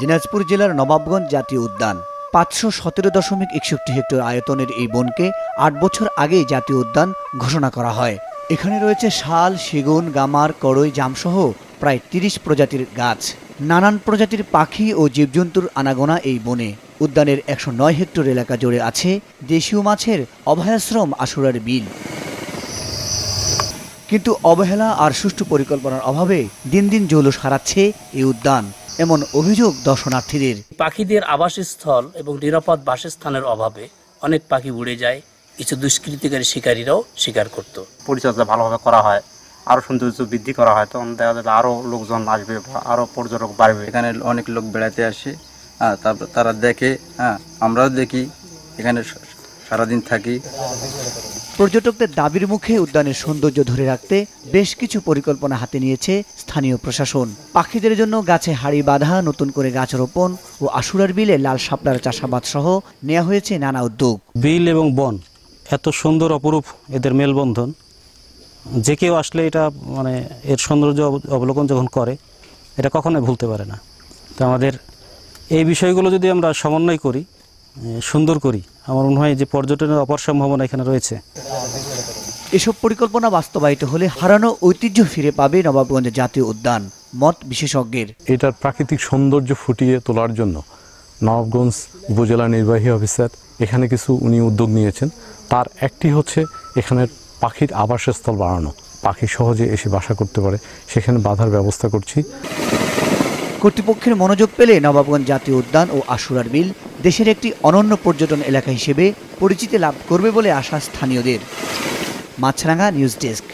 দিনাজপুর জেলার নবাবগঞ্জ জাতীয় উদ্যান পাঁচশো সতেরো দশমিক একষট্টি হেক্টর আয়তনের এই বনকে আট বছর আগেই জাতীয় উদ্যান ঘোষণা করা হয় এখানে রয়েছে শাল সেগুন গামার করই জামসহ প্রায় তিরিশ প্রজাতির গাছ নানান প্রজাতির পাখি ও জীবজন্তুর আনাগোনা এই বনে উদ্যানের একশো নয় হেক্টর এলাকা জুড়ে আছে দেশীয় মাছের অভয়াশ্রম আশুরার বিল কিন্তু অবহেলা আর সুষ্ঠু পরিকল্পনার অভাবে দিন দিন জৌলুস হারাচ্ছে এই উদ্যান এমন অভিযোগ দর্শনার্থীদের পাখিদের আবাসস্থল এবং নিরাপদ বাসস্থানের অভাবে অনেক পাখি উড়ে যায় কিছু দুষ্কৃতিকারী শিকারীরাও শিকার করত পরিচর্যা ভালোভাবে করা হয় আরও সৌন্দর্য বৃদ্ধি করা হয় তখন দেখা যাবে আরও লোকজন আসবে বা আরও পর্যটক বাড়বে এখানে অনেক লোক বেড়াতে আসে হ্যাঁ তারপর তারা দেখে হ্যাঁ আমরাও দেখি এখানে সারাদিন থাকি পর্যটকদের দাবির মুখে উদ্যানের সৌন্দর্য ধরে রাখতে বেশ কিছু পরিকল্পনা হাতে নিয়েছে স্থানীয় প্রশাসন পাখিদের জন্য গাছে হাড়ি বাঁধা নতুন করে গাছ রোপণ ও আশুরার বিলে লাল শাপলার চাষাবাদ সহ নেওয়া হয়েছে নানা উদ্যোগ বিল এবং বন এত সুন্দর অপরূপ এদের মেলবন্ধন যে কেউ আসলে এটা মানে এর সৌন্দর্য অবলোকন যখন করে এটা কখনোই ভুলতে পারে না তো আমাদের এই বিষয়গুলো যদি আমরা সমন্বয় করি সুন্দর করি আমার মনে হয় যে পর্যটনের অপার সম্ভাবনা এখানে রয়েছে এসব পরিকল্পনা বাস্তবায়িত হলে হারানো ঐতিহ্য ফিরে পাবে নবাবগঞ্জ জাতীয় উদ্যান মত বিশেষজ্ঞের এটার প্রাকৃতিক সৌন্দর্য ফুটিয়ে তোলার জন্য নবাবগঞ্জ উপজেলা নির্বাহী অফিসার এখানে কিছু উনি উদ্যোগ নিয়েছেন তার একটি হচ্ছে এখানের পাখির আবাসস্থল বাড়ানো পাখি সহজে এসে বাসা করতে পারে সেখানে বাধার ব্যবস্থা করছি কর্তৃপক্ষের মনোযোগ পেলে নবাবগঞ্জ জাতীয় উদ্যান ও আশুরার বিল দেশের একটি অনন্য পর্যটন এলাকা হিসেবে পরিচিতি লাভ করবে বলে আশা স্থানীয়দের মাছরাঙা নিউজ ডেস্ক